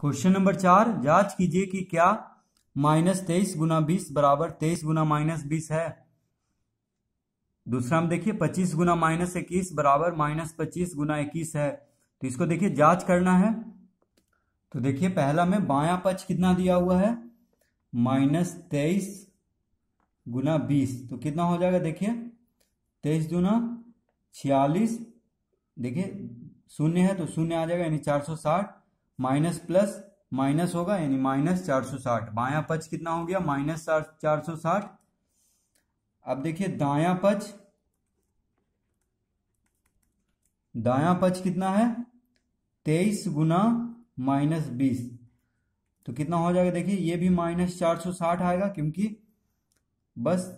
question number चार जांच कीजिए कि क्या माइनस तेईस गुना बीस बराबर तेईस गुना माइनस बीस है दूसरा हम देखिए पच्चीस गुना माइनस इक्कीस बराबर माइनस पच्चीस गुना इक्कीस है तो इसको देखिए जांच करना है तो देखिए पहला में बाया पक्ष कितना दिया हुआ है माइनस तेईस गुना बीस तो कितना हो जाएगा देखिए तेईस गुना छियालीस देखिए शून्य है तो शून्य आ जाएगा यानी चार सौ साठ माइनस प्लस माइनस होगा यानी माइनस चार सौ साठ बाया पक्ष कितना हो गया माइनस चार सौ साठ अब देखिए दाया पक्ष दाया पक्ष कितना है तेईस गुना माइनस बीस तो कितना हो जाएगा देखिए ये भी माइनस चार सौ साठ आएगा क्योंकि बस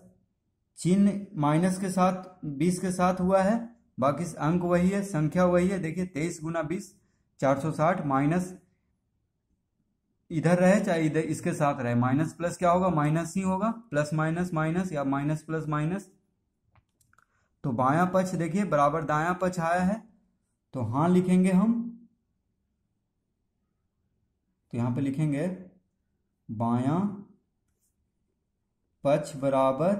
चिन्ह माइनस के साथ बीस के साथ हुआ है बाकी अंक वही है संख्या वही है देखिए तेईस गुना बीस चार सौ साठ माइनस इधर रहे चाहे इधर इसके साथ रहे माइनस प्लस क्या होगा माइनस ही होगा प्लस माइनस माइनस या माइनस प्लस माइनस तो बायां पक्ष देखिए बराबर दायां पक्ष आया है तो हां लिखेंगे हम तो यहां पे लिखेंगे बायां पक्ष बराबर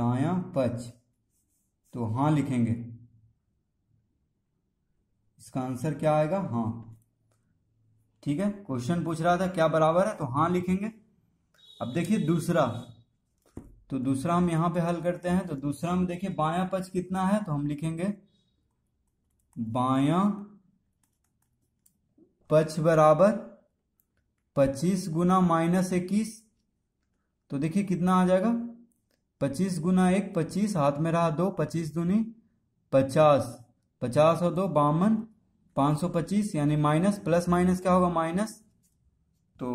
दायां पक्ष तो हां लिखेंगे इसका आंसर क्या आएगा हाँ ठीक है क्वेश्चन पूछ रहा था क्या बराबर है तो हाँ लिखेंगे अब देखिए दूसरा तो दूसरा हम यहां पे हल करते हैं तो दूसरा में देखिए बाया पक्ष कितना है तो हम लिखेंगे बाया पक्ष बराबर पच्चीस गुना माइनस इक्कीस तो देखिए कितना आ जाएगा पच्चीस गुना एक पच्चीस हाथ में रहा दो पच्चीस दूनी पचास पचास और दो बावन 525 यानी माइनस प्लस माइनस क्या होगा माइनस तो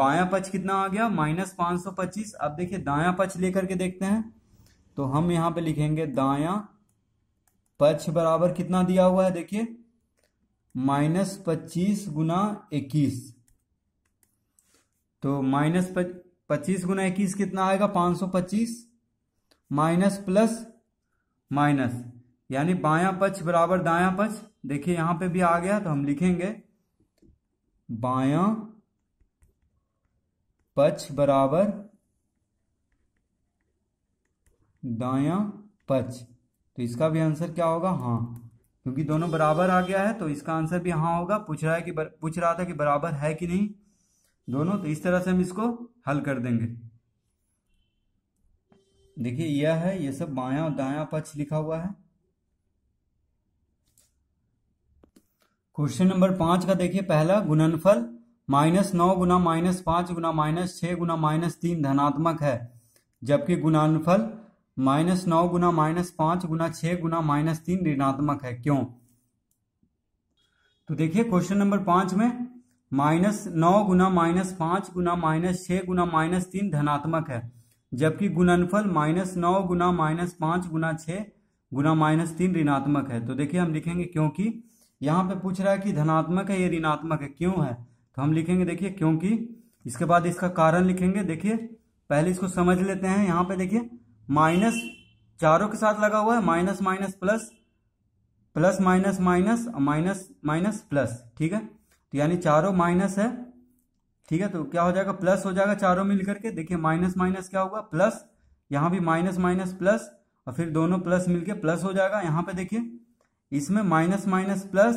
बायां पक्ष कितना आ गया माइनस पांच अब देखिए दायां पक्ष लेकर के देखते हैं तो हम यहां पे लिखेंगे दायां पक्ष बराबर कितना दिया हुआ है देखिए माइनस पच्चीस गुना इक्कीस तो माइनस पच्चीस गुना इक्कीस कितना आएगा 525 सौ पच्चीस माइनस प्लस माइनस यानी बाया पक्ष बराबर दाया पक्ष देखिए यहां पे भी आ गया तो हम लिखेंगे बाया पक्ष बराबर दाया पक्ष तो इसका भी आंसर क्या होगा हां क्योंकि दोनों बराबर आ गया है तो इसका आंसर भी हाँ होगा पूछ रहा है कि बर, पूछ रहा था कि बराबर है कि नहीं दोनों तो इस तरह से हम इसको हल कर देंगे देखिए यह है ये सब बाया और दाया पक्ष लिखा हुआ है क्वेश्चन नंबर पांच का देखिए पहला गुणनफल माइनस नौ गुना माइनस पांच गुना माइनस छह गुना माइनस तीन धनात्मक है जबकि गुणनफल माइनस नौ गुना माइनस पांच गुना छह गुना माइनस तीन ऋणात्मक है क्यों तो देखिए क्वेश्चन नंबर पांच में माइनस नौ गुना माइनस पांच गुना माइनस छह गुना माइनस तीन धनात्मक है जबकि गुणनफल माइनस नौ गुना माइनस पांच गुना छह गुना माइनस तीन ऋणात्मक है तो देखिए हम लिखेंगे क्योंकि यहाँ पे पूछ रहा है कि धनात्मक है ये ऋणात्मक है क्यों है तो हम लिखेंगे देखिए क्योंकि इसके बाद इसका कारण लिखेंगे देखिए पहले इसको समझ लेते हैं यहाँ पे देखिए माइनस चारों के साथ लगा हुआ है minus minus plus plus minus minus minus minus plus ठीक है तो यानी चारों माइनस है ठीक है तो क्या हो जाएगा प्लस हो जाएगा चारों मिलकर के देखिए माइनस माइनस क्या होगा प्लस यहाँ भी माइनस माइनस प्लस और फिर दोनों प्लस मिलके प्लस हो जाएगा यहाँ पे देखिए इसमें minus minus plus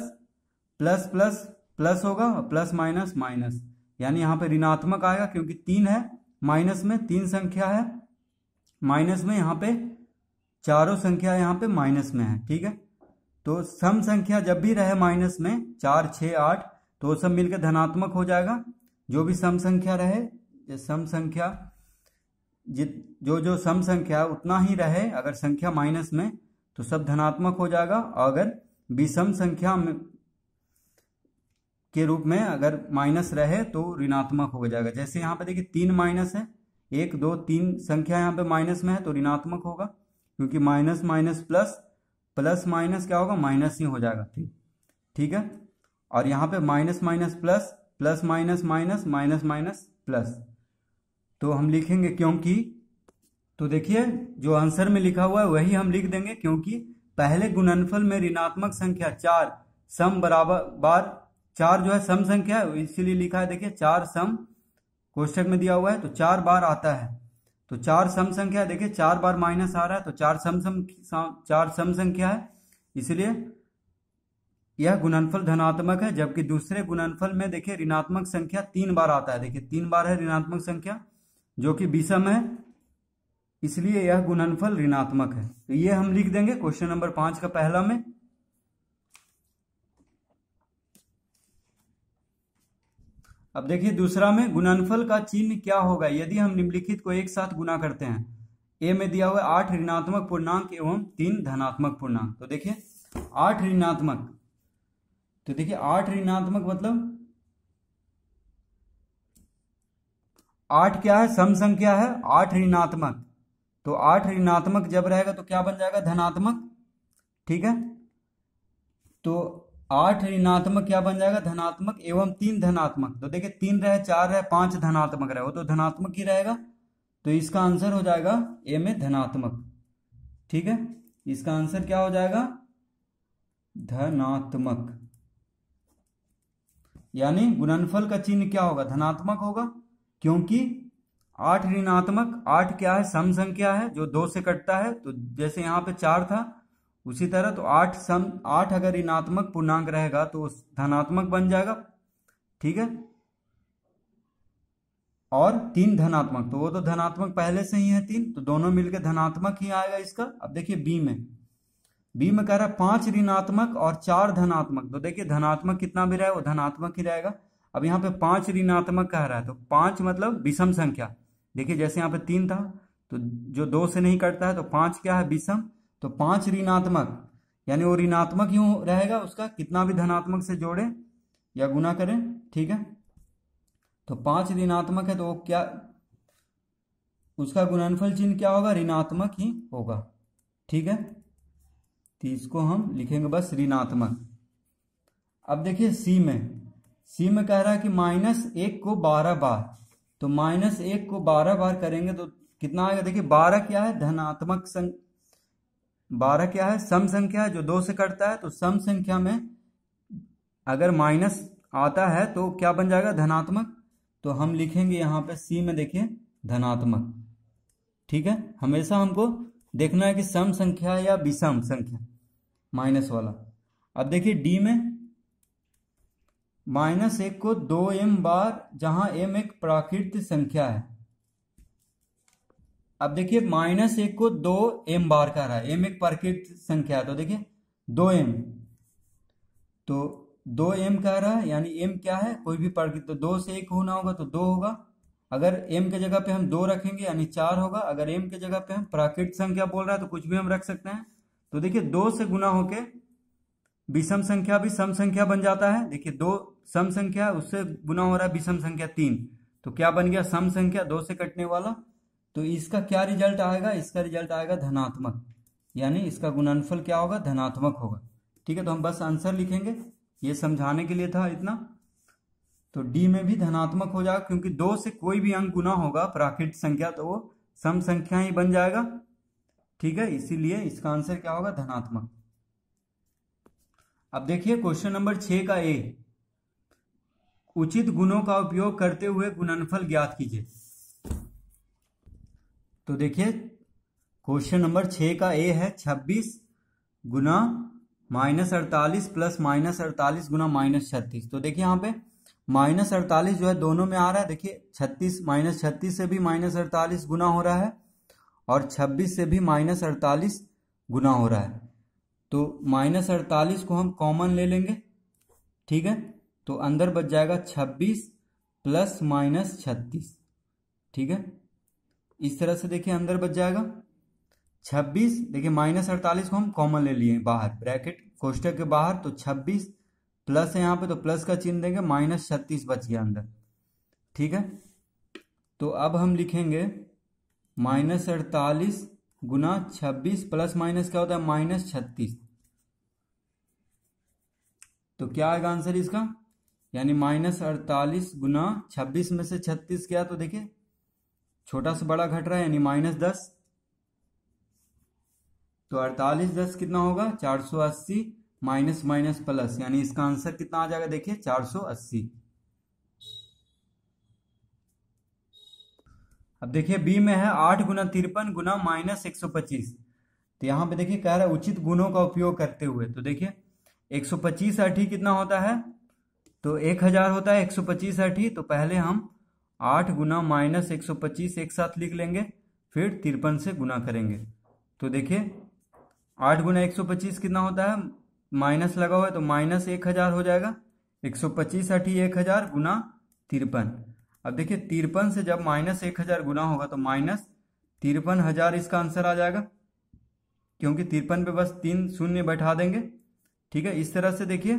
plus plus plus होगा प्लस माइनस माइनस यानी यहां पे ऋणात्मक आएगा क्योंकि तीन है माइनस में तीन संख्या है माइनस में यहां पे चारों संख्या यहां पे माइनस में है ठीक है तो सम संख्या जब भी रहे माइनस में चार छ आठ तो सब मिलकर धनात्मक हो जाएगा जो भी सम संख्या रहे सम संख्या जित जो जो सम संख्या उतना ही रहे अगर संख्या माइनस में तो सब धनात्मक हो जाएगा अगर विषम संख्या में के रूप में अगर माइनस रहे तो ऋणात्मक हो जाएगा जैसे यहां पे देखिए तीन माइनस है एक दो तीन संख्या यहां पे माइनस में है तो ऋणात्मक होगा क्योंकि minus minus plus plus minus क्या होगा माइनस ही हो जाएगा ठीक ठीक है और यहां पे minus minus plus plus minus minus minus minus plus तो हम लिखेंगे क्योंकि तो देखिए जो आंसर में लिखा हुआ है वही हम लिख देंगे क्योंकि पहले गुणनफल में ऋणात्मक संख्या चार सम बराबर बार चार जो है सम संख्या है इसीलिए लिखा है देखिए चार सम कोष्टक में दिया हुआ है तो चार बार आता है तो चार सम संख्या देखिए चार बार माइनस आ रहा है तो चार सम सम चार सम संख्या है इसलिए यह गुणनफल धनात्मक है जबकि दूसरे गुणनफल में देखिए ऋणात्मक संख्या तीन बार आता है देखिए तीन बार है ऋणात्मक संख्या जो कि विषम है इसलिए यह गुणनफल ऋणात्मक है तो ये हम लिख देंगे क्वेश्चन नंबर पांच का पहला में अब देखिए दूसरा में गुणनफल का चिन्ह क्या होगा यदि हम निम्नलिखित को एक साथ गुना करते हैं ए में दिया हुआ आठ ऋणात्मक पूर्णांक एवं तीन धनात्मक पूर्णांक तो देखिए आठ ऋणात्मक तो देखिए आठ ऋणात्मक मतलब आठ क्या है सम संख्या है आठ ऋणात्मक तो आठ ऋणात्मक जब रहेगा तो क्या बन जाएगा धनात्मक ठीक है तो आठ ऋणात्मक क्या बन जाएगा धनात्मक एवं तीन धनात्मक तो देखिए तीन रहे चार रहे पांच धनात्मक रहे वो तो धनात्मक ही रहेगा तो इसका आंसर हो जाएगा ए में धनात्मक ठीक है इसका आंसर क्या हो जाएगा धनात्मक यानी गुणनफल का चिन्ह क्या होगा धनात्मक होगा क्योंकि आठ ऋणात्मक आठ क्या है सम संख्या है जो दो से कटता है तो जैसे यहाँ पे चार था उसी तरह तो आठ सम आठ अगर ऋणात्मक पूर्णांक रहेगा तो धनात्मक बन जाएगा ठीक है और तीन धनात्मक तो वो तो धनात्मक पहले से ही है तीन तो दोनों मिलकर धनात्मक ही आएगा इसका अब देखिए बी में बी में कह रहा है पांच ऋणात्मक और चार धनात्मक तो देखिए धनात्मक कितना भी रहे वो धनात्मक ही रहेगा अब यहाँ पे पांच ऋणात्मक कह रहा है तो पांच मतलब विषम संख्या देखिए जैसे यहाँ पे तीन था तो जो दो से नहीं कटता है तो पांच क्या है विषम तो पांच ऋणात्मक यानी वो ऋणात्मक यूं रहेगा उसका कितना भी धनात्मक से जोड़े या गुना करें ठीक है तो पांच ऋणात्मक है तो क्या उसका गुणनफल चिन्ह क्या होगा ऋणात्मक ही होगा ठीक है तो इसको हम लिखेंगे बस ऋणात्मक अब देखिए सी में सी में कह रहा है कि माइनस एक को बारह बार तो माइनस एक को बारह बार करेंगे तो कितना आएगा देखिए बारह क्या है धनात्मक संख्या बारह क्या है सम संख्या है जो दो से कटता है तो सम संख्या में अगर माइनस आता है तो क्या बन जाएगा धनात्मक तो हम लिखेंगे यहां पे सी में देखिए धनात्मक ठीक है हमेशा हमको देखना है कि सम संख्या या विषम संख्या माइनस वाला अब देखिए डी में माइनस एक को दो एम बार जहां एम एक प्राकृतिक संख्या है अब देखिए माइनस एक को दो एम बार कह रहा है एम एक प्राकृत संख्या है तो देखिए दो एम तो दो एम कह रहा है यानी एम क्या है कोई भी प्राकृत तो दो से एक होना होगा तो दो होगा अगर एम के जगह पे हम दो रखेंगे यानी चार होगा अगर एम के जगह पे हम प्राकृतिक संख्या बोल रहा है तो कुछ भी हम रख सकते हैं तो देखिए दो से गुना होके विषम संख्या भी सम संख्या बन जाता है देखिए दो सम संख्या उससे गुना हो रहा है विषम संख्या तीन तो क्या बन गया सम संख्या दो से कटने वाला तो इसका क्या रिजल्ट आएगा इसका रिजल्ट आएगा धनात्मक यानी इसका गुणनफल क्या होगा धनात्मक होगा ठीक है तो हम बस आंसर लिखेंगे ये समझाने के लिए था इतना तो डी में भी धनात्मक हो जाएगा क्योंकि दो से कोई भी अंक गुना होगा प्राकृत संख्या तो वो सम संख्या ही बन जाएगा ठीक है इसीलिए इसका आंसर क्या होगा धनात्मक अब देखिए क्वेश्चन नंबर छ का ए उचित गुणों का उपयोग करते हुए गुणनफल ज्ञात कीजिए तो देखिए क्वेश्चन नंबर छ का ए है छब्बीस गुना माइनस अड़तालीस प्लस माइनस अड़तालीस गुना माइनस छत्तीस तो देखिए यहां पे माइनस अड़तालीस जो है दोनों में आ रहा है देखिए छत्तीस माइनस छत्तीस से भी माइनस अड़तालीस गुना हो रहा है और छब्बीस से भी माइनस अड़तालीस गुना हो रहा है तो माइनस अड़तालीस को हम कॉमन ले लेंगे ठीक है तो अंदर बच जाएगा छब्बीस प्लस माइनस छत्तीस ठीक है इस तरह से देखिए अंदर बच जाएगा छब्बीस देखिए माइनस अड़तालीस को हम कॉमन ले लिए बाहर ब्रैकेट कोष्टक के बाहर तो छब्बीस प्लस है यहाँ पे तो प्लस का चिन्ह देंगे माइनस छत्तीस बच गया अंदर ठीक है तो अब हम लिखेंगे माइनस अड़तालीस गुना छब्बीस प्लस माइनस क्या होता है माइनस छत्तीस तो क्या आएगा आंसर इसका यानी माइनस अड़तालीस गुना छब्बीस में से छत्तीस गया तो देखिए छोटा से बड़ा घट रहा है यानी माइनस दस तो अड़तालीस दस कितना होगा चार सौ अस्सी माइनस माइनस प्लस यानी इसका आंसर कितना आ जाएगा देखिए चार सौ अस्सी अब देखिए बी में है आठ गुना तिरपन गुना माइनस एक सौ पच्चीस तो यहां पे देखिए कह रहा है उचित गुणों का उपयोग करते हुए तो देखिए एक सौ पच्चीस अठी कितना होता है तो एक हजार होता है एक सौ पच्चीस तो पहले हम आठ गुना माइनस एक सौ पच्चीस एक साथ लिख लेंगे फिर तिरपन से गुना करेंगे तो देखिए आठ गुना एक सौ पच्चीस कितना होता है माइनस लगा हुआ है तो माइनस एक हजार हो जाएगा एक सौ पच्चीस अठी एक हजार गुना तिरपन अब देखिए तिरपन से जब माइनस एक हजार गुना होगा तो माइनस तिरपन हजार इसका आंसर आ जाएगा क्योंकि तिरपन पे बस तीन शून्य बैठा देंगे ठीक है इस तरह से देखिए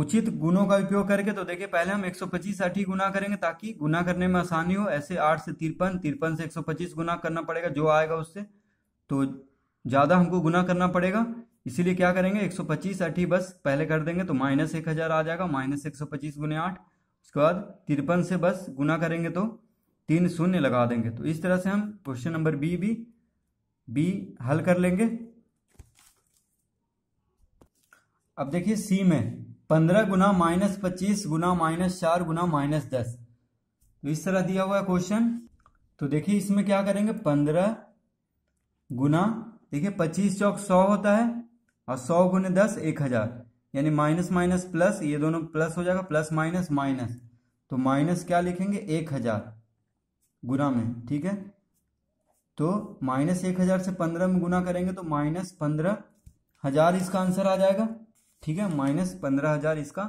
उचित गुणों का उपयोग करके तो देखिए पहले हम 125 पच्चीस अठी गुना करेंगे ताकि गुना करने में आसानी हो ऐसे 8 से तिरपन तिरपन से 125 गुना करना पड़ेगा जो आएगा उससे तो ज़्यादा हमको गुना करना पड़ेगा इसीलिए क्या करेंगे 125 सौ अठी बस पहले कर देंगे तो माइनस एक हज़ार आ जाएगा माइनस एक सौ पच्चीस गुने आठ उसके बाद तिरपन से बस गुना करेंगे तो तीन शून्य लगा देंगे तो इस तरह से हम क्वेश्चन नंबर बी भी बी हल कर लेंगे अब देखिए सी में पंद्रह गुना माइनस पच्चीस गुना माइनस चार गुना माइनस दस तो इस तरह दिया हुआ है क्वेश्चन तो देखिए इसमें क्या करेंगे पंद्रह गुना देखिए पच्चीस चौक सौ होता है और सौ गुने दस एक हजार यानी माइनस माइनस प्लस ये दोनों प्लस हो जाएगा प्लस माइनस माइनस तो माइनस क्या लिखेंगे एक हजार गुना में ठीक है तो माइनस एक हजार से पंद्रह में गुना करेंगे तो माइनस पंद्रह हजार इसका आंसर आ जाएगा ठीक है माइनस पंद्रह हजार इसका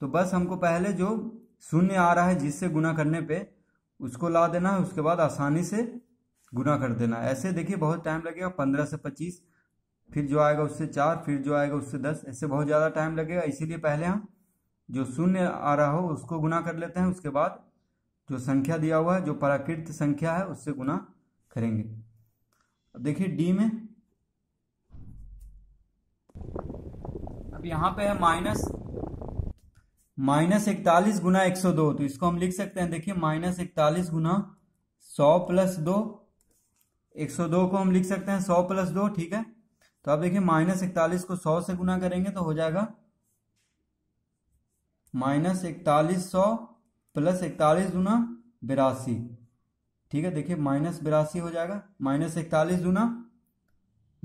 तो बस हमको पहले जो शून्य आ रहा है जिससे गुना करने पे उसको ला देना है उसके बाद आसानी से गुना कर देना है ऐसे देखिए बहुत टाइम लगेगा पंद्रह से पच्चीस फिर जो आएगा उससे चार फिर जो आएगा उससे दस ऐसे बहुत ज़्यादा टाइम लगेगा इसीलिए पहले हम जो शून्य आ रहा हो उसको गुना कर लेते हैं उसके बाद जो संख्या दिया हुआ है जो प्राकृत संख्या है उससे गुना करेंगे अब देखिए डी में यहां पे है माइनस माइनस इकतालीस गुना एक सौ दो तो इसको हम लिख सकते हैं देखिए माइनस इकतालीस गुना सौ प्लस दो एक सौ दो को हम लिख सकते हैं सौ प्लस दो ठीक है तो आप देखिए माइनस इकतालीस को सौ से गुना करेंगे तो हो जाएगा माइनस इकतालीस सौ प्लस इकतालीस गुना बिरासी ठीक है देखिए माइनस बिरासी हो जाएगा माइनस इकतालीस गुना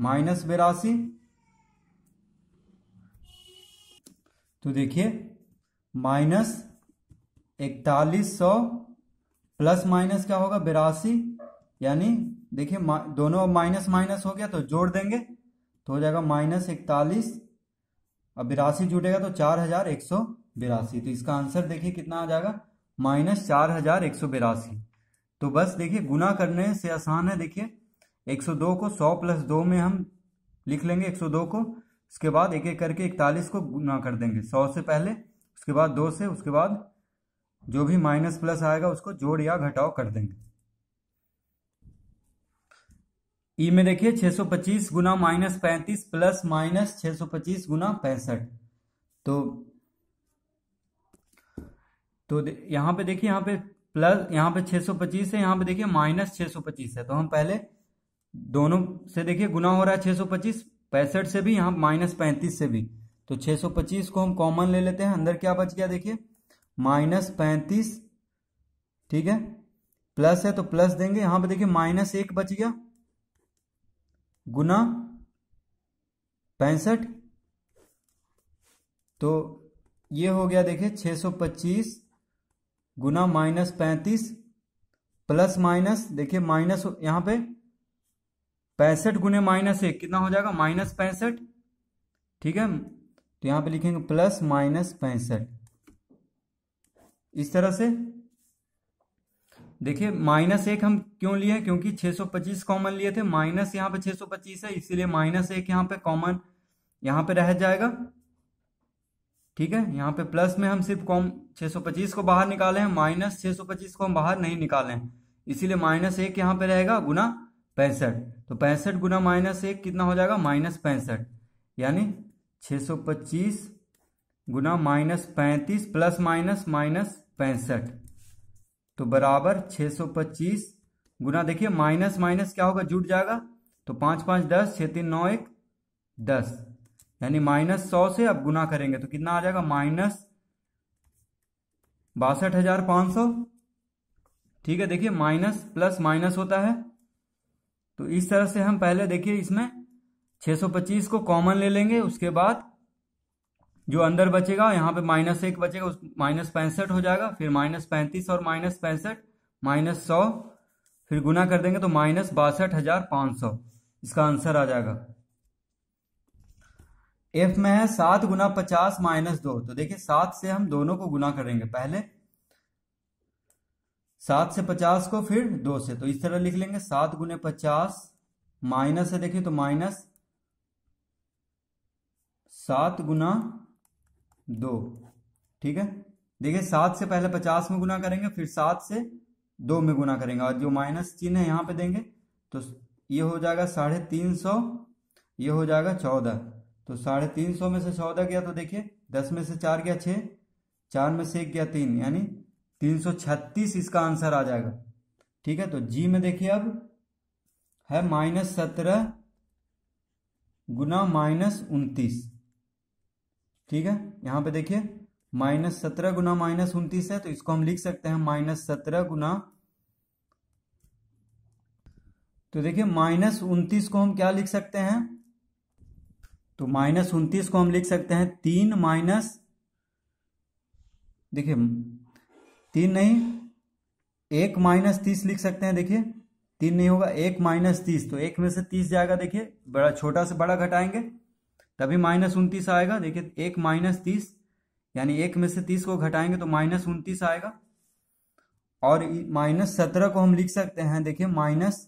माइनस बिरासी तो देखिए माइनस इकतालीस सौ प्लस माइनस क्या होगा बेरासी यानी देखिए दोनों माइनस माइनस हो गया तो जोड़ देंगे तो हो जाएगा माइनस इकतालीस अब बिरासी जुटेगा तो चार हजार एक सौ बिरासी तो इसका आंसर देखिए कितना आ जाएगा माइनस चार हजार एक सौ बिरासी तो बस देखिए गुना करने से आसान है देखिए 102 को 100 प्लस दो में हम लिख लेंगे 102 को उसके बाद एक एक करके इकतालीस को गुना कर देंगे सौ से पहले उसके बाद दो से उसके बाद जो भी माइनस प्लस आएगा उसको जोड़ या घटाओ कर देंगे ई में देखिए 625 गुना माइनस पैंतीस प्लस माइनस सौ पच्चीस गुना पैंसठ तो तो यहां पे देखिए यहां पे प्लस यहां पे 625 है यहां पे देखिए माइनस छह है तो हम पहले दोनों से देखिए गुना हो रहा है 625 पैंसठ से भी यहाँ माइनस पैंतीस से भी तो 625 को हम कॉमन ले लेते हैं अंदर क्या बच गया देखिए माइनस पैंतीस ठीक है प्लस है तो प्लस देंगे यहां पे देखिए माइनस एक बच गया गुना पैंसठ तो ये हो गया देखिए 625 गुना माइनस पैंतीस प्लस माइनस देखिए माइनस यहां पे पैंसठ गुने माइनस एक कितना हो जाएगा माइनस पैंसठ ठीक है तो यहां पे लिखेंगे प्लस माइनस पैंसठ इस तरह से देखिए माइनस एक हम क्यों लिए क्योंकि 625 कॉमन लिए थे माइनस यहां पे 625 है इसीलिए माइनस एक यहां पे कॉमन यहां पे रह जाएगा ठीक है यहां पे प्लस में हम सिर्फ कॉम छ को बाहर निकाले हैं माइनस छ को हम बाहर नहीं निकाले हैं इसीलिए माइनस एक यहां पे रहेगा गुना पैंसठ तो पैंसठ गुना माइनस एक कितना हो जाएगा माइनस पैंसठ यानी 625 गुना माइनस पैंतीस प्लस माइनस माइनस पैंसठ तो बराबर 625 गुना देखिए माइनस माइनस क्या होगा जुट जाएगा तो पांच पांच दस छ तीन नौ एक दस यानी माइनस सौ से अब गुना करेंगे तो कितना आ जाएगा माइनस बासठ हजार पांच सौ ठीक है देखिए माइनस प्लस माइनस होता है तो इस तरह से हम पहले देखिए इसमें 625 को कॉमन ले लेंगे उसके बाद जो अंदर बचेगा यहाँ पे माइनस एक बचेगा माइनस पैंसठ हो जाएगा फिर माइनस पैंतीस और माइनस पैंसठ माइनस सौ फिर गुना कर देंगे तो माइनस बासठ हजार पांच सौ इसका आंसर आ जाएगा एफ में है सात गुना पचास माइनस दो तो देखिए सात से हम दोनों को गुना करेंगे पहले सात से पचास को फिर दो से तो इस तरह लिख लेंगे सात गुने पचास माइनस है देखिए तो माइनस सात गुना दो ठीक है देखिए सात से पहले पचास में गुना करेंगे फिर सात से दो में गुना करेंगे और जो माइनस चिन्ह है यहां पे देंगे तो ये हो जाएगा साढ़े तीन सौ ये हो जाएगा चौदह तो साढ़े तीन सौ में से चौदह गया तो देखिए दस में से चार गया छः चार में से एक गया तीन यानी 336 इसका आंसर आ जाएगा ठीक है तो जी में देखिए अब है माइनस सत्रह गुना माइनस उनतीस ठीक है यहां पे देखिए माइनस सत्रह गुना माइनस उनतीस है तो इसको हम लिख सकते हैं माइनस सत्रह गुना तो देखिए माइनस उनतीस को हम क्या लिख सकते हैं तो माइनस उनतीस को हम लिख सकते हैं तीन माइनस देखिए तीन नहीं एक माइनस तीस लिख सकते हैं देखिए तीन नहीं होगा एक माइनस तीस तो एक में से तीस जाएगा देखिए बड़ा छोटा से बड़ा घटाएंगे तभी माइनस उनतीस आएगा देखिए एक माइनस तीस यानी एक में से तीस को घटाएंगे तो माइनस उनतीस आएगा और माइनस सत्रह को हम लिख सकते हैं देखिए माइनस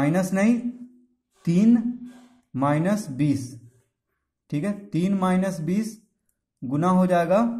माइनस नहीं तीन माइनस बीस ठीक है तीन माइनस बीस गुना हो जाएगा